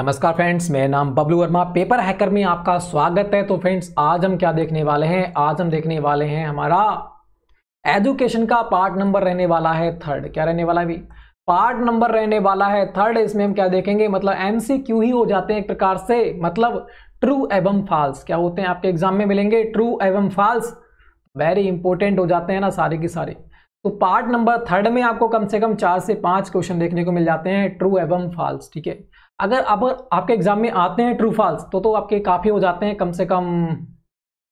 नमस्कार फ्रेंड्स मेरा नाम बबलू वर्मा पेपर हैकर में आपका स्वागत है तो फ्रेंड्स आज हम क्या देखने वाले हैं आज हम देखने वाले हैं हमारा एजुकेशन का पार्ट नंबर रहने वाला है थर्ड क्या रहने वाला है भी पार्ट नंबर रहने वाला है थर्ड इसमें हम क्या देखेंगे मतलब एम ही हो जाते हैं एक प्रकार से मतलब ट्रू एवं फॉल्स क्या होते हैं आपके एग्जाम में मिलेंगे ट्रू एवं फॉल्स वेरी इंपॉर्टेंट हो जाते हैं ना सारे के सारे तो पार्ट नंबर थर्ड में आपको कम से कम चार से पांच क्वेश्चन देखने को मिल जाते हैं ट्रू एवं फॉल्स ठीक है अगर आप आपके एग्जाम में आते हैं ट्रू फॉल्स तो तो आपके काफ़ी हो जाते हैं कम से कम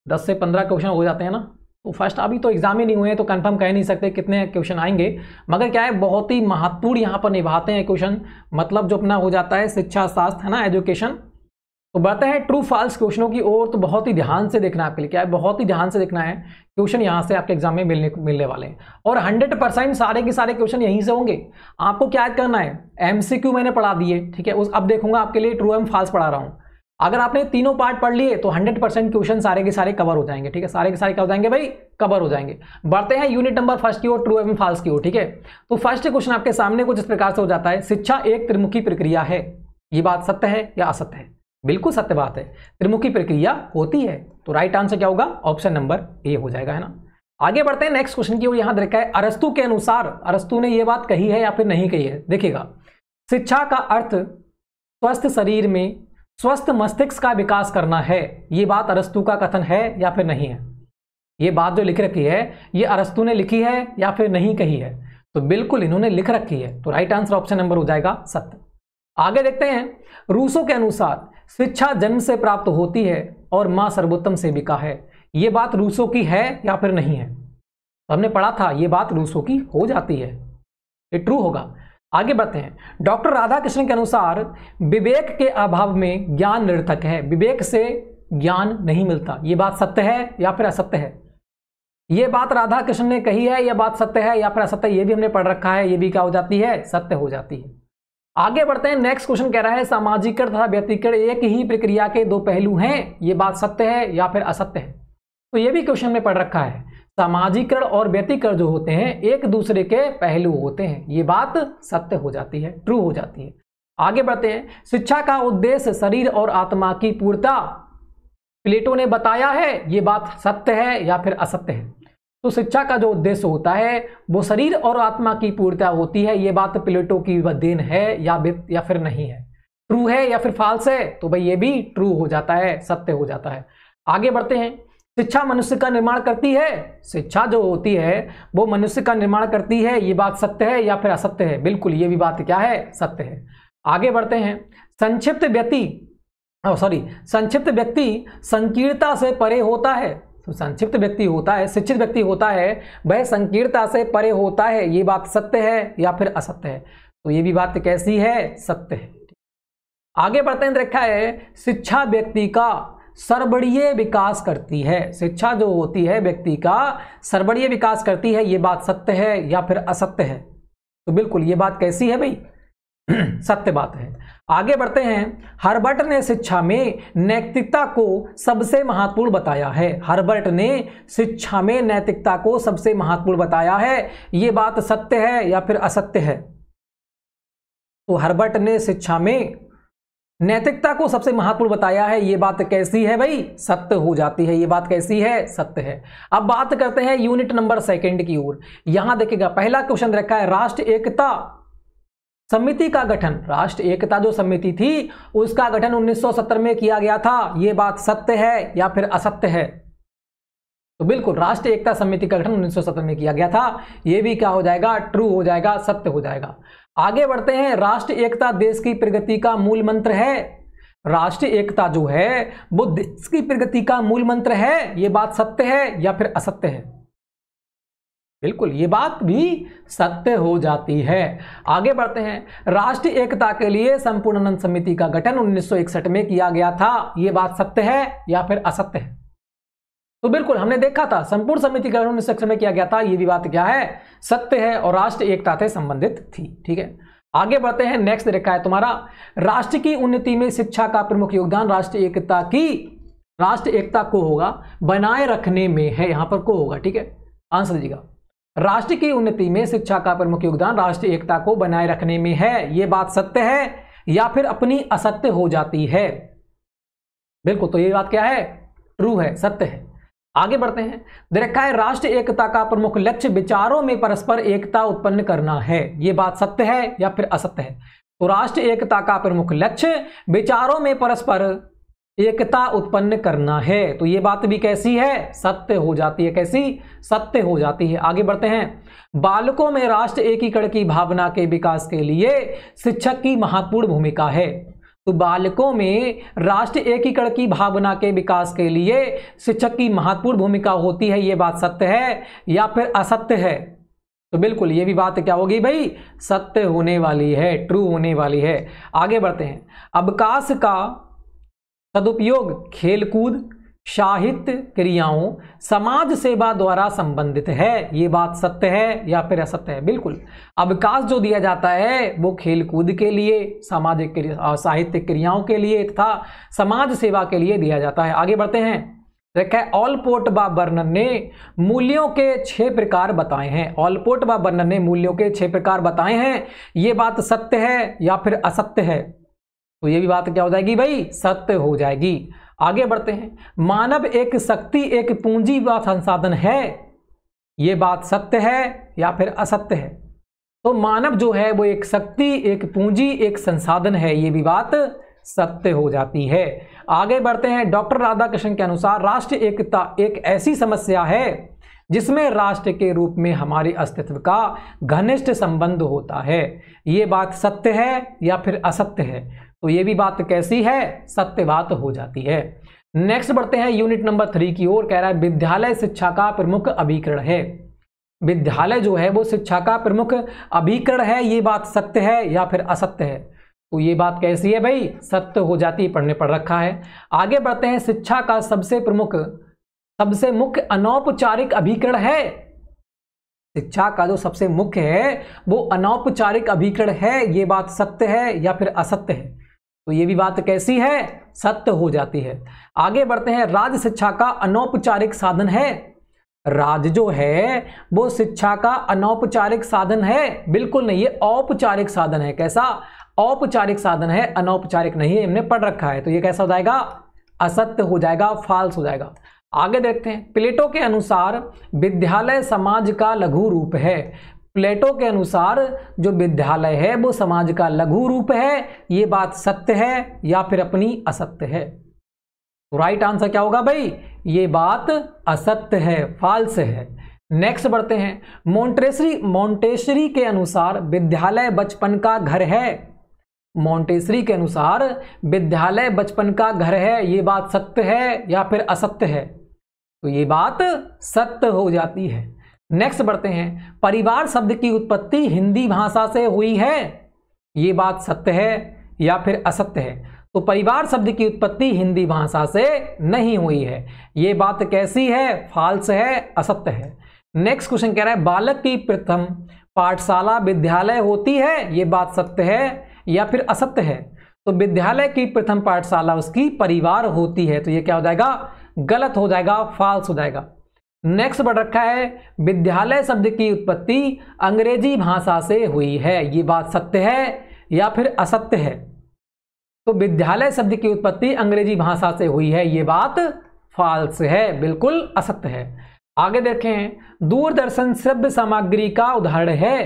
दस से पंद्रह क्वेश्चन हो जाते हैं ना तो फर्स्ट अभी तो एग्जाम ही नहीं हुए हैं तो कंफर्म कह नहीं सकते कितने क्वेश्चन आएंगे मगर क्या है बहुत ही महत्वपूर्ण यहाँ पर निभाते हैं क्वेश्चन मतलब जो अपना हो जाता है शिक्षा शास्त्र है ना एजुकेशन तो बढ़ते हैं ट्रू फॉल्स क्वेश्चनों की ओर तो बहुत ही ध्यान से देखना आपके लिए क्या है बहुत ही ध्यान से देखना है क्वेश्चन यहाँ से आपके एग्जाम में मिलने मिलने वाले हैं और 100 परसेंट सारे के सारे क्वेश्चन यहीं से होंगे आपको क्या करना है क्यू मैंने पढ़ा दिए ठीक है उस अब देखूंगा आपके लिए ट्रू एम फॉल्स पढ़ा रहा हूँ अगर आपने तीनों पार्ट पढ़ लिए तो हंड्रेड परसेंट क्वेश्चन सारे के सारे कवर हो जाएंगे ठीक है सारे के सारे क्या हो जाएंगे भाई कवर हो जाएंगे बढ़ते हैं यूनिट नंबर फर्स्ट की ओर ट्रू एवं फॉल्स की ओर ठीक है तो फर्स्ट क्वेश्चन आपके सामने कुछ इस प्रकार से हो जाता है शिक्षा एक त्रिमुखी प्रक्रिया है ये बात सत्य है या असत्य है बिल्कुल सत्य बात है त्रिमुखी प्रक्रिया होती है तो राइट आंसर क्या होगा ऑप्शन नंबर ए हो जाएगा है ना आगे बढ़ते हैं नेक्स्ट क्वेश्चन की ओर यहां देखा है अरस्तु के अनुसार अरस्तु ने यह बात कही है या फिर नहीं कही है देखिएगा शिक्षा का अर्थ स्वस्थ शरीर में स्वस्थ मस्तिष्क का विकास करना है ये बात अरस्तु का कथन है या फिर नहीं है ये बात जो लिख रखी है ये अरस्तु ने लिखी है या फिर नहीं कही है तो बिल्कुल इन्होंने लिख रखी है तो राइट आंसर ऑप्शन नंबर हो जाएगा सत्य आगे देखते हैं रूसों के अनुसार शिक्षा जन्म से प्राप्त होती है और माँ सर्वोत्तम सेविका है ये बात रूसों की है या फिर नहीं है तो हमने पढ़ा था ये बात रूसों की हो जाती है ये ट्रू होगा आगे बढ़ते हैं डॉक्टर राधा कृष्ण के अनुसार विवेक के अभाव में ज्ञान निर्थक है विवेक से ज्ञान नहीं मिलता ये बात सत्य है या फिर असत्य है ये बात राधा कृष्ण ने कही है यह बात सत्य है या फिर असत्य ये भी हमने पढ़ रखा है ये भी क्या हो जाती है सत्य हो जाती है आगे बढ़ते हैं नेक्स्ट क्वेश्चन कह रहा है सामाजिकर तथा व्यक्तिकर एक ही प्रक्रिया के दो पहलू हैं ये बात सत्य है या फिर असत्य है तो ये भी क्वेश्चन में पढ़ रखा है सामाजिकरण और व्यतिकरण जो होते हैं एक दूसरे के पहलू होते हैं ये बात सत्य हो जाती है ट्रू हो जाती है आगे बढ़ते हैं शिक्षा का उद्देश्य शरीर और आत्मा की पूर्णता प्लेटो ने बताया है ये बात सत्य है या फिर असत्य है तो शिक्षा का जो उद्देश्य होता है वो शरीर और आत्मा की पूर्णता होती है ये बात प्लेटो की देन है या या फिर नहीं है ट्रू है या फिर फाल्स है तो भाई ये भी ट्रू हो जाता है सत्य हो जाता है आगे बढ़ते हैं शिक्षा मनुष्य का निर्माण करती है शिक्षा जो होती है वो मनुष्य का निर्माण करती है ये बात सत्य है या फिर असत्य है बिल्कुल ये भी बात क्या है सत्य है आगे बढ़ते हैं संक्षिप्त व्यक्ति सॉरी संक्षिप्त व्यक्ति संकीर्णता से परे होता है तो संक्षिप्त व्यक्ति होता है शिक्षित व्यक्ति होता है वह संकीर्णता से परे होता है ये बात सत्य है या फिर असत्य है तो ये भी बात कैसी है सत्य है आगे बढ़ते हैं तो देखा है शिक्षा व्यक्ति का सर्वणीय विकास करती है शिक्षा जो होती है व्यक्ति का सर्वणीय विकास करती है ये बात सत्य है या फिर असत्य है तो बिल्कुल ये बात कैसी है भाई सत्य बात है आगे बढ़ते हैं हर्बर्ट ने शिक्षा में नैतिकता को सबसे महत्वपूर्ण बताया है हर्बर्ट ने शिक्षा में नैतिकता को सबसे महत्वपूर्ण बताया है ये बात सत्य है या फिर असत्य है तो हर्बर्ट ने शिक्षा में नैतिकता को सबसे महत्वपूर्ण बताया है ये बात कैसी है भाई सत्य हो जाती है ये बात कैसी है सत्य है अब बात करते हैं यूनिट नंबर सेकेंड की ओर यहां देखिएगा पहला क्वेश्चन रखा है राष्ट्र एकता समिति का गठन राष्ट्र एकता जो समिति थी उसका गठन 1970 में किया गया था यह बात सत्य है या फिर असत्य है तो बिल्कुल राष्ट्रीय एकता समिति का गठन 1970 में किया गया था यह भी क्या हो जाएगा ट्रू हो जाएगा सत्य हो जाएगा आगे बढ़ते हैं राष्ट्रीय एकता देश की प्रगति का मूल मंत्र है राष्ट्रीय एकता जो है वो देश की प्रगति का मूल मंत्र है यह बात सत्य है या फिर असत्य है बिल्कुल ये बात भी सत्य हो जाती है आगे बढ़ते हैं राष्ट्रीय एकता के लिए संपूर्णानंद समिति का गठन 1961 में किया गया था यह बात सत्य है या फिर असत्य है तो बिल्कुल हमने देखा था संपूर्ण समिति का गठन उन्नीस में किया गया था यह भी बात क्या है सत्य है और राष्ट्रीय एकता से संबंधित थी ठीक है आगे बढ़ते हैं नेक्स्ट रेखा है तुम्हारा राष्ट्र की उन्नति में शिक्षा का प्रमुख योगदान राष्ट्रीय एकता की राष्ट्र एकता को होगा बनाए रखने में है यहां पर को होगा ठीक है आंसर दीजिएगा राष्ट्र की उन्नति में शिक्षा का प्रमुख योगदान राष्ट्रीय एकता को बनाए रखने में है ये बात सत्य है या फिर अपनी असत्य हो जाती है बिल्कुल तो ये बात क्या है ट्रू है सत्य है आगे बढ़ते हैं देखा है राष्ट्र एकता का प्रमुख लक्ष्य विचारों में परस्पर एकता उत्पन्न करना है ये बात सत्य है या फिर असत्य है तो राष्ट्र एकता का प्रमुख लक्ष्य विचारों में परस्पर एकता उत्पन्न करना है तो ये बात भी कैसी है सत्य हो जाती है कैसी सत्य हो जाती है आगे बढ़ते हैं बालकों में राष्ट्र एकीकरण की भावना के विकास के लिए शिक्षक की महत्वपूर्ण भूमिका है तो बालकों में राष्ट्र एकीकरण की भावना के विकास के लिए शिक्षक की महत्वपूर्ण भूमिका होती है ये बात सत्य है या फिर असत्य है तो बिल्कुल ये भी बात क्या होगी भाई सत्य होने वाली है ट्रू होने वाली है आगे बढ़ते हैं अवकाश का सदुपयोग खेलकूद साहित्य क्रियाओं समाज सेवा द्वारा संबंधित है ये बात सत्य है या फिर असत्य है बिल्कुल अवकाश जो दिया जाता है वो खेलकूद के लिए सामाजिक क्रिया, साहित्य क्रियाओं के लिए तथा समाज सेवा के लिए दिया जाता है आगे बढ़ते हैं देखा है ऑलपोर्ट बा वर्णन ने मूल्यों के छह प्रकार बताए हैं ऑलपोर्ट बा वर्णन ने मूल्यों के छह प्रकार बताए हैं ये बात सत्य है या फिर असत्य है तो ये भी बात क्या हो जाएगी भाई सत्य हो जाएगी आगे बढ़ते हैं मानव एक शक्ति एक पूंजी व संसाधन है ये बात सत्य है या फिर असत्य है तो मानव जो है वो एक शक्ति एक पूंजी एक संसाधन है ये भी बात सत्य हो जाती है आगे बढ़ते हैं डॉक्टर राधाकृष्ण के अनुसार राष्ट्र एकता एक ऐसी समस्या है जिसमें राष्ट्र के रूप में हमारे अस्तित्व का घनिष्ठ संबंध होता है ये बात सत्य है या फिर असत्य है तो ये भी बात कैसी है सत्य बात हो जाती है नेक्स्ट बढ़ते हैं यूनिट नंबर थ्री की ओर कह रहा है विद्यालय शिक्षा का प्रमुख अभिकरण है विद्यालय जो है वो शिक्षा का प्रमुख अभिकरण है ये बात सत्य है या फिर असत्य है तो ये बात कैसी है भाई सत्य हो जाती पढ़ने पढ़ रखा है आगे बढ़ते हैं शिक्षा का सबसे प्रमुख सबसे मुख्य अनौपचारिक अभिकरण है शिक्षा का जो सबसे मुख्य है वो अनौपचारिक अभिकरण है ये बात सत्य है या फिर असत्य है तो ये भी बात कैसी है सत्य हो जाती है आगे बढ़ते हैं राज शिक्षा का अनौपचारिक साधन है राज जो है वो शिक्षा का अनौपचारिक साधन है बिल्कुल नहीं ये औपचारिक साधन है कैसा औपचारिक साधन है अनौपचारिक नहीं है हमने पढ़ रखा है तो ये कैसा हो जाएगा असत्य हो जाएगा फाल्स हो जाएगा आगे देखते हैं प्लेटो के अनुसार विद्यालय समाज का लघु रूप है प्लेटो के अनुसार जो विद्यालय है वो समाज का लघु रूप है ये बात सत्य है या फिर अपनी असत्य है तो राइट आंसर क्या होगा भाई ये बात असत्य है फाल्स है नेक्स्ट बढ़ते हैं मोन्टेसरी मोन्टेसरी के अनुसार विद्यालय बचपन का घर है मोन्टेसरी के अनुसार विद्यालय बचपन का घर है ये बात सत्य है या फिर असत्य है तो ये बात सत्य हो जाती है नेक्स्ट बढ़ते हैं परिवार शब्द की उत्पत्ति हिंदी भाषा से हुई है ये बात सत्य है या फिर असत्य है तो परिवार शब्द की उत्पत्ति हिंदी भाषा से नहीं हुई है ये बात कैसी है फाल्स है असत्य है नेक्स्ट क्वेश्चन कह रहा है बालक की प्रथम पाठशाला विद्यालय होती है ये बात सत्य है या फिर असत्य है तो विद्यालय की प्रथम पाठशाला उसकी परिवार होती है तो ये क्या हो जाएगा गलत हो जाएगा फाल्स हो जाएगा नेक्स्ट बढ़ रखा है विद्यालय शब्द की उत्पत्ति अंग्रेजी भाषा से हुई है ये बात सत्य है या फिर असत्य है तो विद्यालय शब्द की उत्पत्ति अंग्रेजी भाषा से हुई है ये बात फॉल्स है बिल्कुल असत्य है आगे देखें दूरदर्शन शब्द सामग्री का उदाहरण है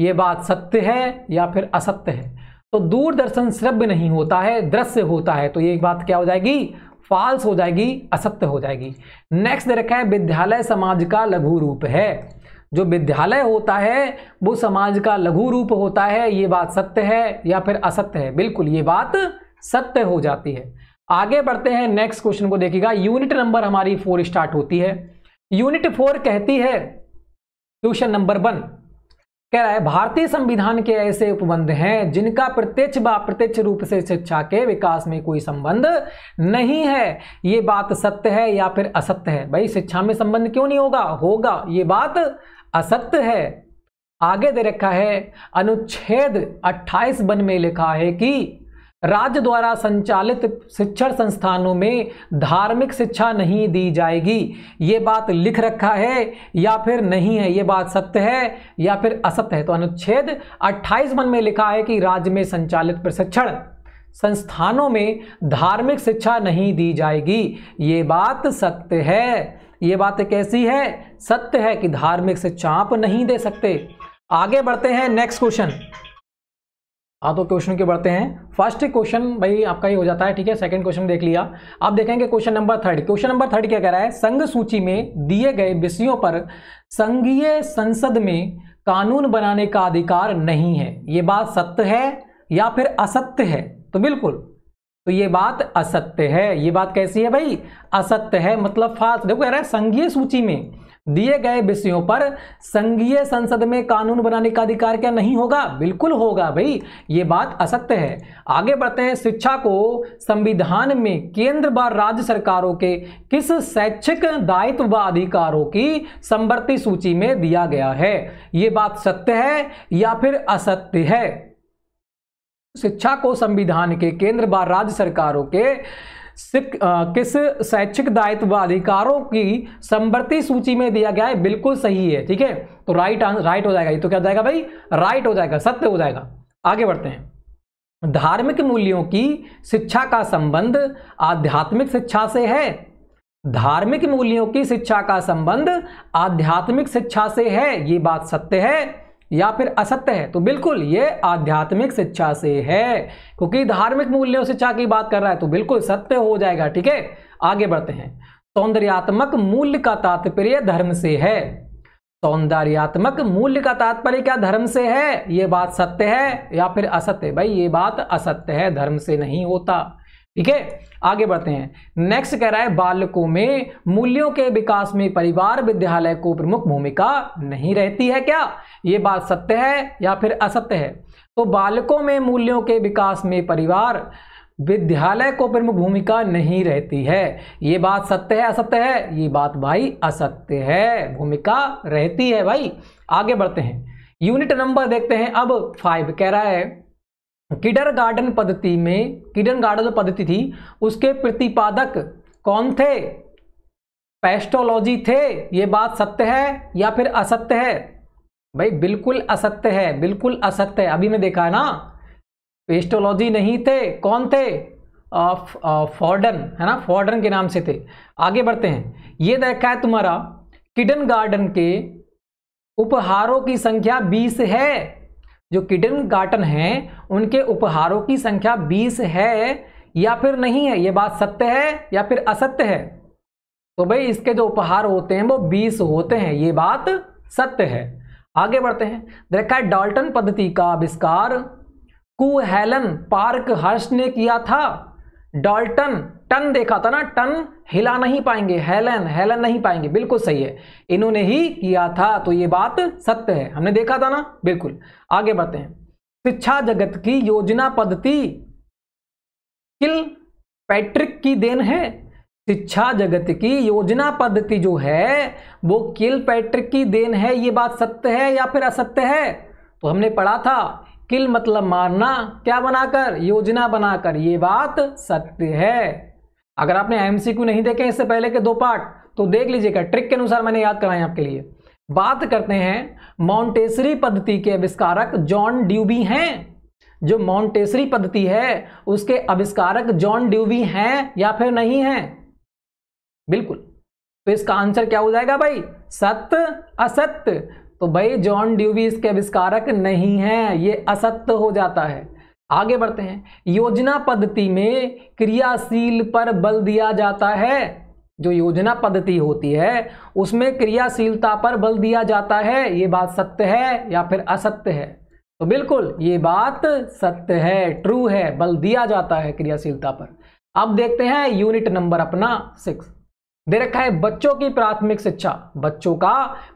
ये बात सत्य है या फिर असत्य है तो दूरदर्शन श्रव्य नहीं होता है दृश्य होता है तो ये बात क्या हो जाएगी फॉल्स हो जाएगी असत्य हो जाएगी नेक्स्ट दे रखा है विद्यालय समाज का लघु रूप है जो विद्यालय होता है वो समाज का लघु रूप होता है ये बात सत्य है या फिर असत्य है बिल्कुल ये बात सत्य हो जाती है आगे बढ़ते हैं नेक्स्ट क्वेश्चन को देखिएगा यूनिट नंबर हमारी फोर स्टार्ट होती है यूनिट फोर कहती है क्वेश्चन नंबर वन कह रहा है भारतीय संविधान के ऐसे उपबंध हैं जिनका प्रत्यक्ष व अप्रत्यक्ष रूप से शिक्षा के विकास में कोई संबंध नहीं है ये बात सत्य है या फिर असत्य है भाई शिक्षा में संबंध क्यों नहीं होगा होगा ये बात असत्य है आगे दे रखा है अनुच्छेद 28 बन में लिखा है कि राज्य द्वारा संचालित शिक्षण संस्थानों में धार्मिक शिक्षा नहीं दी जाएगी ये बात लिख रखा है या फिर नहीं है ये बात सत्य है या फिर असत्य है तो अनुच्छेद 28 मन में लिखा है कि राज्य में संचालित प्रशिक्षण संस्थानों में धार्मिक शिक्षा नहीं दी जाएगी ये बात सत्य है ये बात कैसी है सत्य है कि धार्मिक शिक्षा आप नहीं दे सकते आगे बढ़ते हैं नेक्स्ट क्वेश्चन हाँ तो क्वेश्चन के बढ़ते हैं फर्स्ट क्वेश्चन भाई आपका ही हो जाता है ठीक है सेकंड क्वेश्चन देख लिया आप देखेंगे question number third question number third क्या कह रहा है संघ सूची में दिए गए विषयों पर संघीय संसद में कानून बनाने का अधिकार नहीं है ये बात सत्य है या फिर असत्य है तो बिल्कुल तो ये बात असत्य है ये बात कैसी है भाई असत्य है मतलब फास्ट देखो कह रहा है संघीय सूची में दिए गए विषयों पर संघीय संसद में कानून बनाने का अधिकार क्या नहीं होगा बिल्कुल होगा भाई ये बात असत्य है आगे बढ़ते हैं शिक्षा को संविधान में केंद्र व राज्य सरकारों के किस शैक्षिक दायित्व व अधिकारों की संवर्ती सूची में दिया गया है ये बात सत्य है या फिर असत्य है शिक्षा को संविधान के केंद्र व राज्य सरकारों के किस शैक्षिक दायित्व व अधिकारों की संवर्ती सूची में दिया गया है बिल्कुल सही है ठीक है तो राइट राइट हो जाएगा ये तो क्या हो जाएगा भाई राइट हो जाएगा सत्य हो जाएगा आगे बढ़ते हैं धार्मिक मूल्यों की शिक्षा का संबंध आध्यात्मिक शिक्षा से है धार्मिक मूल्यों की शिक्षा का संबंध आध्यात्मिक शिक्षा से है ये बात सत्य है या फिर असत्य है तो बिल्कुल ये आध्यात्मिक शिक्षा से है क्योंकि धार्मिक मूल्यों शिक्षा की बात कर रहा है तो बिल्कुल सत्य हो जाएगा ठीक है आगे बढ़ते हैं सौंदर्यात्मक मूल्य का तात्पर्य धर्म से है सौंदर्यात्मक मूल्य का तात्पर्य क्या धर्म से है ये बात सत्य है या फिर असत्य भाई ये बात असत्य है धर्म से नहीं होता ठीक है आगे बढ़ते हैं नेक्स्ट कह रहा है बालकों में मूल्यों के विकास में परिवार विद्यालय को प्रमुख भूमिका नहीं रहती है क्या ये बात सत्य है या फिर असत्य है तो बालकों में मूल्यों के विकास में परिवार विद्यालय को प्रमुख भूमिका नहीं रहती है ये बात सत्य है असत्य है ये बात भाई असत्य है भूमिका रहती है भाई आगे बढ़ते हैं यूनिट नंबर देखते हैं अब फाइव कह रहा है किडर गार्डन पद्धति में किडर गार्डन पद्धति थी उसके प्रतिपादक कौन थे पेस्टोलॉजी थे ये बात सत्य है या फिर असत्य है भाई बिल्कुल असत्य है बिल्कुल असत्य है अभी मैं देखा है ना पेस्टोलॉजी नहीं थे कौन थे फॉर्डन है ना फॉर्डन के नाम से थे आगे बढ़ते हैं ये देखा है तुम्हारा किडन गार्डन के उपहारों की संख्या 20 है जो किडन गार्टन हैं उनके उपहारों की संख्या बीस है या फिर नहीं है ये बात सत्य है या फिर असत्य है तो भाई इसके जो उपहार होते हैं वो बीस होते हैं ये बात सत्य है आगे बढ़ते हैं देखा है डाल्टन पद्धति का आविष्कार कुहेलन पार्क हर्ष ने किया था डाल्टन टन देखा था ना टन हिला नहीं पाएंगे हेलन हेलन नहीं पाएंगे बिल्कुल सही है इन्होंने ही किया था तो ये बात सत्य है हमने देखा था ना बिल्कुल आगे बढ़ते हैं शिक्षा जगत की योजना पद्धति किल पैट्रिक की देन है शिक्षा जगत की योजना पद्धति जो है वो किल पैट्रिक की देन है ये बात सत्य है या फिर असत्य है तो हमने पढ़ा था किल मतलब मारना क्या बनाकर योजना बनाकर ये बात सत्य है अगर आपने एमसीक्यू नहीं देखे इससे पहले के दो पार्ट तो देख लीजिएगा ट्रिक के अनुसार मैंने याद कराया आपके लिए बात करते हैं माउंटेसरी पद्धति के आविष्कारक जॉन ड्यूबी हैं जो माउंटेसरी पद्धति है उसके आविष्कारक जॉन ड्यूबी हैं या फिर नहीं हैं बिल्कुल तो इसका आंसर क्या हो जाएगा भाई सत्य असत्य तो भाई जॉन ड्यूबी इसके आविष्कारक नहीं हैं ये असत्य हो जाता है आगे बढ़ते हैं योजना पद्धति में क्रियाशील पर बल दिया जाता है जो योजना पद्धति होती है उसमें क्रियाशीलता पर बल दिया जाता है ये बात सत्य है या फिर असत्य है तो बिल्कुल ये बात सत्य है ट्रू है बल दिया जाता है क्रियाशीलता पर अब देखते हैं यूनिट नंबर अपना सिक्स दे रखा है बच्चों की प्राथमिक शिक्षा बच्चों का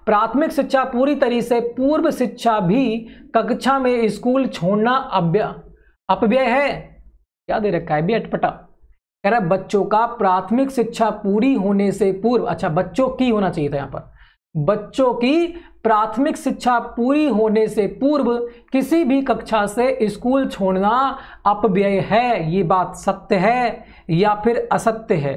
प्राथमिक शिक्षा पूरी तरह से पूर्व शिक्षा भी कक्षा में स्कूल छोड़ना अभ्या अपव्यय है क्या दे रखा है भी अटपटा कह रहा है बच्चों का प्राथमिक शिक्षा पूरी होने से पूर्व अच्छा बच्चों की होना चाहिए था यहाँ पर बच्चों की प्राथमिक शिक्षा पूरी होने से पूर्व किसी भी कक्षा से स्कूल छोड़ना अपव्यय है ये बात सत्य है या फिर असत्य है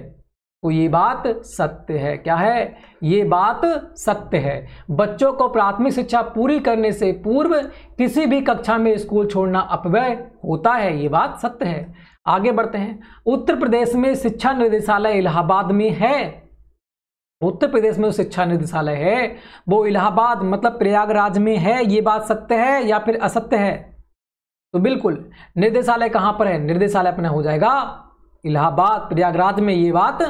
तो ये बात सत्य है क्या है ये बात सत्य है बच्चों को प्राथमिक शिक्षा पूरी करने से पूर्व किसी भी कक्षा में स्कूल छोड़ना अपव्यय होता है ये बात सत्य है आगे बढ़ते हैं उत्तर प्रदेश में शिक्षा निदेशालय इलाहाबाद में है उत्तर प्रदेश में शिक्षा निदेशालय है वो इलाहाबाद मतलब प्रयागराज में है ये बात सत्य है या फिर असत्य है तो बिल्कुल निर्देशालय कहाँ पर है निर्देशालय अपना हो जाएगा इलाहाबाद प्रयागराज में ये बात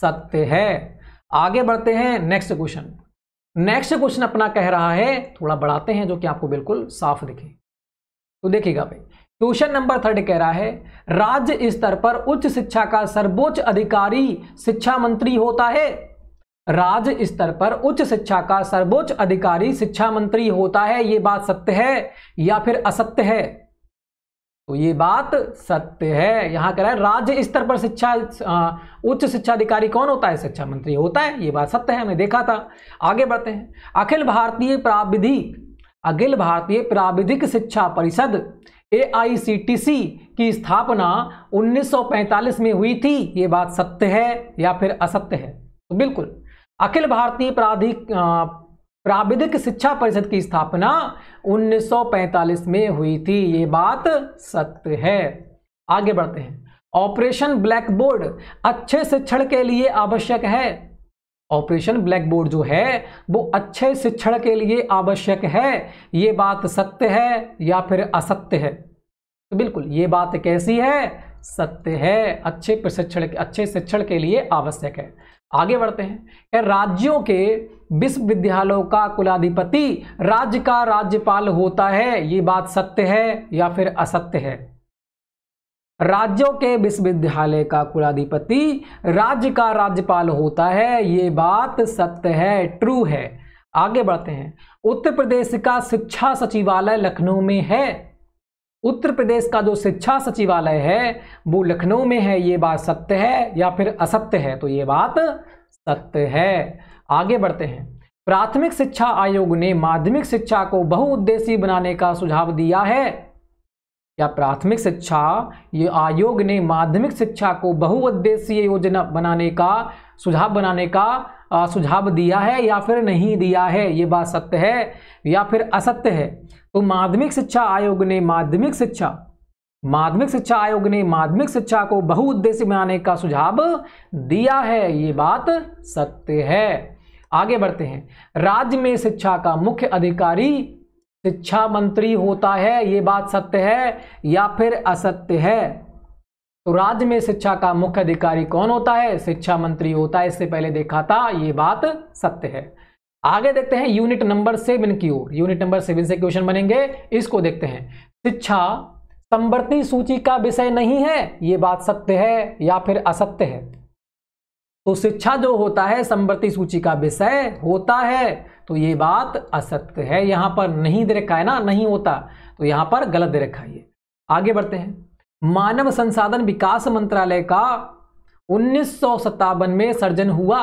सकते हैं आगे बढ़ते हैं नेक्स्ट क्वेश्चन नेक्स्ट क्वेश्चन अपना कह रहा है थोड़ा बढ़ाते हैं जो कि आपको बिल्कुल साफ दिखे तो देखिएगा भाई क्वेश्चन नंबर थर्ड कह रहा है राज्य स्तर पर उच्च शिक्षा का सर्वोच्च अधिकारी शिक्षा मंत्री होता है राज्य स्तर पर उच्च शिक्षा का सर्वोच्च अधिकारी शिक्षा मंत्री होता है ये बात सत्य है या फिर असत्य है तो ये बात सत्य है यहां कह रहा है राज्य स्तर पर शिक्षा उच्च शिक्षा अधिकारी कौन होता है शिक्षा मंत्री होता है ये बात सत्य है हमने देखा था आगे बढ़ते हैं अखिल भारतीय प्राविधिक अखिल भारतीय प्राविधिक शिक्षा परिषद ए की स्थापना 1945 में हुई थी ये बात सत्य है या फिर असत्य है तो बिल्कुल अखिल भारतीय प्राधिक प्राविधिक शिक्षा परिषद की स्थापना 1945 में हुई थी ये बात सत्य है आगे बढ़ते हैं ऑपरेशन ब्लैक बोर्ड अच्छे शिक्षण के लिए आवश्यक है ऑपरेशन ब्लैक बोर्ड जो है वो अच्छे शिक्षण के लिए आवश्यक है ये बात सत्य है या फिर असत्य है तो बिल्कुल ये बात कैसी है सत्य है अच्छे प्रशिक्षण अच्छे शिक्षण के लिए आवश्यक है आगे बढ़ते हैं राज्यों के विश्वविद्यालयों का कुलाधिपति राज्य का राज्यपाल होता है ये बात सत्य है या फिर असत्य है राज्यों के विश्वविद्यालय का कुलाधिपति राज्य का राज्यपाल होता है ये बात सत्य है ट्रू है आगे बढ़ते हैं उत्तर प्रदेश का शिक्षा सचिवालय लखनऊ में है उत्तर प्रदेश का जो शिक्षा सचिवालय है वो लखनऊ में है ये बात सत्य है या फिर असत्य है तो ये बात सत्य है आगे बढ़ते हैं प्राथमिक शिक्षा आयोग ने माध्यमिक शिक्षा को बहुउद्देशीय बनाने का सुझाव दिया है या प्राथमिक शिक्षा ये आयोग ने माध्यमिक शिक्षा को बहुउद्देशीय योजना बनाने का सुझाव बनाने का सुझाव दिया है या फिर नहीं दिया है ये बात सत्य है या फिर असत्य है तो माध्यमिक शिक्षा आयोग ने माध्यमिक शिक्षा माध्यमिक शिक्षा आयोग ने माध्यमिक शिक्षा को बहुउद्देश्य बनाने का सुझाव दिया है ये बात सत्य है आगे बढ़ते हैं राज्य में शिक्षा का मुख्य अधिकारी शिक्षा मंत्री होता है ये बात सत्य है या फिर असत्य है तो राज्य में शिक्षा का मुख्य अधिकारी कौन होता है शिक्षा मंत्री होता है इससे पहले देखा था ये बात सत्य है आगे देखते हैं यूनिट नंबर सेवन की ओर यूनिट नंबर सेवन से क्वेश्चन बनेंगे इसको देखते हैं शिक्षा संवर्ती सूची का विषय नहीं है ये बात सत्य है या फिर असत्य है तो शिक्षा जो होता है संवर्ती सूची का विषय होता है तो ये बात असत्य है यहां पर नहीं दे रखा है ना नहीं होता तो यहां पर गलत दे रखा है आगे बढ़ते हैं मानव संसाधन विकास मंत्रालय का उन्नीस में सर्जन हुआ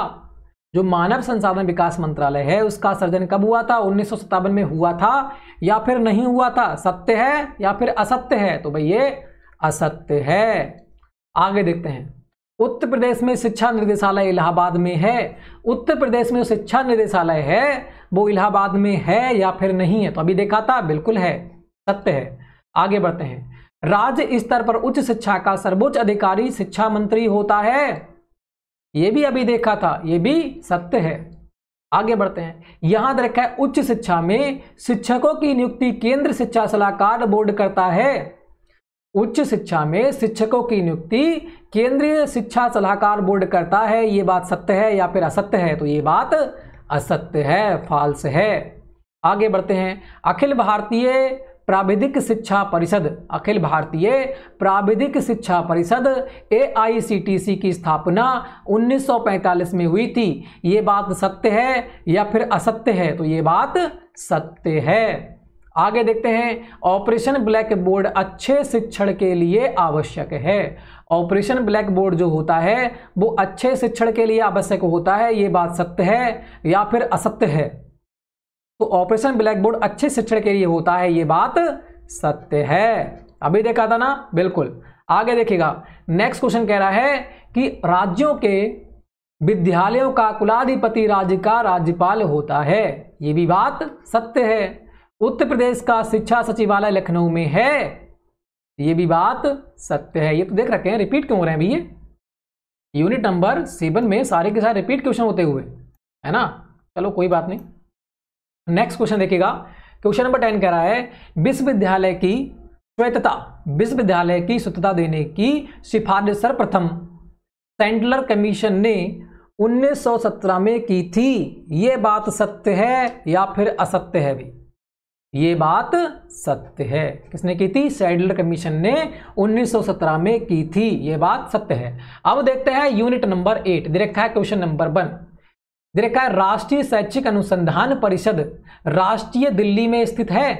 जो मानव संसाधन विकास मंत्रालय है उसका सर्जन कब हुआ था उन्नीस में हुआ था या फिर नहीं हुआ था सत्य है या फिर असत्य है तो भाई ये असत्य है आगे देखते हैं उत्तर प्रदेश में शिक्षा निदेशालय इलाहाबाद में है उत्तर प्रदेश में जो शिक्षा निदेशालय है वो इलाहाबाद में है या फिर नहीं है तो अभी देखा था बिल्कुल है सत्य है आगे बढ़ते हैं राज्य स्तर पर उच्च शिक्षा का सर्वोच्च अधिकारी शिक्षा मंत्री होता है यह भी अभी देखा था यह भी सत्य है आगे बढ़ते हैं यहां रखा है उच्च शिक्षा में शिक्षकों की नियुक्ति केंद्र शिक्षा सलाहकार बोर्ड करता है उच्च शिक्षा में शिक्षकों की नियुक्ति केंद्रीय शिक्षा सलाहकार बोर्ड करता है ये बात सत्य है या फिर असत्य है तो ये बात असत्य है फॉल्स है आगे बढ़ते हैं अखिल भारतीय प्राविधिक शिक्षा परिषद अखिल भारतीय प्राविधिक शिक्षा परिषद ए की स्थापना 1945 में हुई थी ये बात सत्य है या फिर असत्य है तो ये बात सत्य है आगे देखते हैं ऑपरेशन ब्लैक बोर्ड अच्छे शिक्षण के लिए आवश्यक है ऑपरेशन ब्लैक बोर्ड जो होता है वो अच्छे शिक्षण के लिए आवश्यक होता है ये बात सत्य है या फिर असत्य है तो ऑपरेशन ब्लैक बोर्ड अच्छे शिक्षण के लिए होता है ये बात सत्य है अभी देखा था ना बिल्कुल आगे देखिएगा नेक्स्ट क्वेश्चन कह रहा है कि राज्यों के विद्यालयों का कुलाधिपति राज्य का राज्यपाल होता है ये भी बात सत्य है उत्तर प्रदेश का शिक्षा सचिवालय लखनऊ में है ये भी बात सत्य है ये तो देख रखे हैं रिपीट क्यों हो रहे हैं भैया यूनिट नंबर सेवन में सारे के सारे रिपीट क्वेश्चन होते हुए है ना चलो कोई बात नहीं नेक्स्ट क्वेश्चन देखिएगा क्वेश्चन नंबर टेन कह रहा है विश्वविद्यालय की श्वेतता विश्वविद्यालय की स्वतंत्रता देने की सिफारिश सर्वप्रथम सेंटलर कमीशन ने 1917 में की थी ये बात सत्य है या फिर असत्य है भी ये बात सत्य है किसने की थी सैडलर कमीशन ने 1917 में की थी ये बात सत्य है अब देखते हैं यूनिट नंबर एट देखा रखा है क्वेश्चन नंबर वन देखा है राष्ट्रीय शैक्षिक अनुसंधान परिषद राष्ट्रीय दिल्ली में स्थित है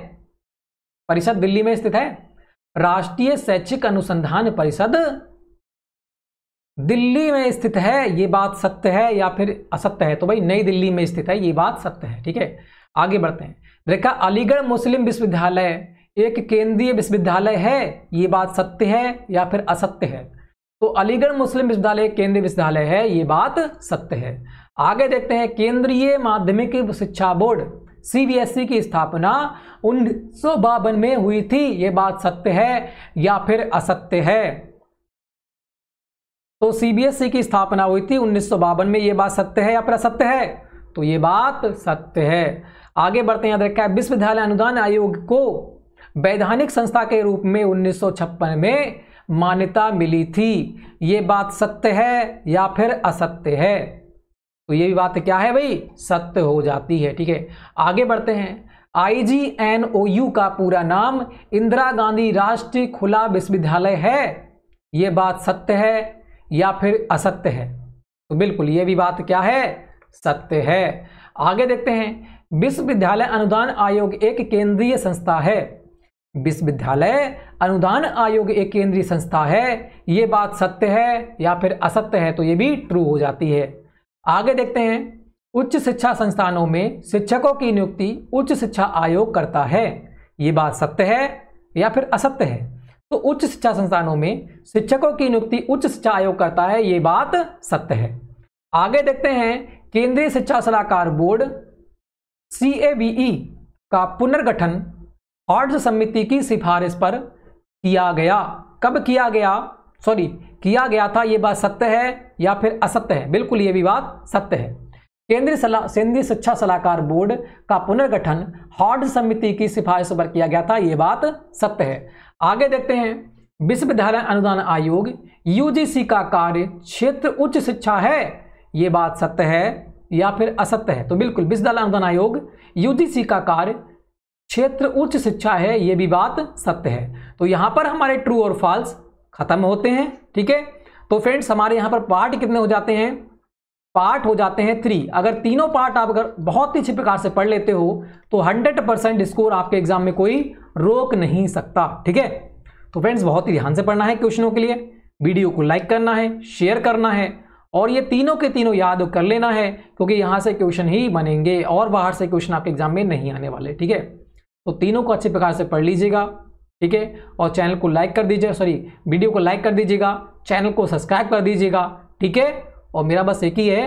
परिषद दिल्ली में स्थित है राष्ट्रीय शैक्षिक अनुसंधान परिषद दिल्ली में स्थित है ये बात सत्य है या फिर असत्य है तो भाई नई दिल्ली में स्थित है ये बात सत्य है ठीक है आगे बढ़ते हैं देखा अलीगढ़ मुस्लिम विश्वविद्यालय एक केंद्रीय विश्वविद्यालय है ये बात सत्य है या फिर असत्य है तो अलीगढ़ मुस्लिम विश्वविद्यालय केंद्रीय विश्वविद्यालय है ये बात सत्य है आगे देखते हैं केंद्रीय माध्यमिक शिक्षा बोर्ड सी e की स्थापना उन्नीस में हुई थी ये बात सत्य है या फिर असत्य है तो सी e की स्थापना हुई थी उन्नीस में ये बात सत्य है या फिर असत्य है तो ये बात सत्य है आगे बढ़ते हैं देखा है विश्वविद्यालय अनुदान आयोग को वैधानिक संस्था के रूप में उन्नीस में मान्यता मिली थी ये बात सत्य है या फिर असत्य है तो ये भी बात क्या है भाई सत्य हो जाती है ठीक है आगे बढ़ते हैं आई जी एन ओ यू का पूरा नाम इंदिरा गांधी राष्ट्रीय खुला विश्वविद्यालय है ये बात सत्य है या फिर असत्य है तो बिल्कुल ये भी बात क्या है सत्य है आगे देखते हैं विश्वविद्यालय अनुदान आयोग एक केंद्रीय संस्था है विश्वविद्यालय अनुदान आयोग एक केंद्रीय संस्था है ये बात सत्य है या फिर असत्य है तो ये भी ट्रू हो जाती है आगे देखते हैं उच्च शिक्षा संस्थानों में शिक्षकों की नियुक्ति उच्च शिक्षा आयोग करता है ये बात सत्य है या फिर असत्य है तो उच्च शिक्षा संस्थानों में शिक्षकों की नियुक्ति उच्च शिक्षा आयोग करता है ये बात सत्य है आगे देखते हैं केंद्रीय शिक्षा सलाहकार बोर्ड सी का पुनर्गठन हॉर्ड्स समिति की सिफारिश पर किया गया कब किया गया सॉरी किया गया था यह बात सत्य है या फिर असत्य है बिल्कुल ये भी बात सत्य है केंद्रीय सलाह केंद्रीय शिक्षा सलाहकार बोर्ड का पुनर्गठन हॉर्ड समिति की सिफारिशों पर किया गया था यह बात सत्य है आगे देखते हैं विश्वविद्यालय अनुदान आयोग यूजीसी का कार्य क्षेत्र उच्च शिक्षा है ये बात सत्य है या फिर असत्य है तो बिल्कुल विश्वविद्यालय अनुदान आयोग यूजीसी का कार्य क्षेत्र उच्च शिक्षा है ये भी बात सत्य है तो यहाँ पर हमारे ट्रू और फॉल्स खत्म होते हैं ठीक है तो फ्रेंड्स हमारे यहाँ पर पार्ट कितने हो जाते हैं पार्ट हो जाते हैं थ्री अगर तीनों पार्ट आप अगर बहुत ही अच्छी प्रकार से पढ़ लेते हो तो हंड्रेड परसेंट स्कोर आपके एग्जाम में कोई रोक नहीं सकता ठीक है तो फ्रेंड्स बहुत ही ध्यान से पढ़ना है क्वेश्चनों के लिए वीडियो को लाइक करना है शेयर करना है और ये तीनों के तीनों याद कर लेना है क्योंकि यहाँ से क्वेश्चन ही बनेंगे और बाहर से क्वेश्चन आपके एग्जाम में नहीं आने वाले ठीक है तो तीनों को अच्छे प्रकार से पढ़ लीजिएगा ठीक है और चैनल को लाइक कर दीजिए सॉरी वीडियो को लाइक कर दीजिएगा चैनल को सब्सक्राइब कर दीजिएगा ठीक है और मेरा बस एक ही है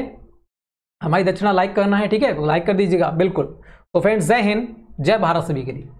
हमारी दक्षिणा लाइक करना है ठीक है तो लाइक कर दीजिएगा बिल्कुल तो फ्रेंड्स जय हिंद जय भारत सभी के लिए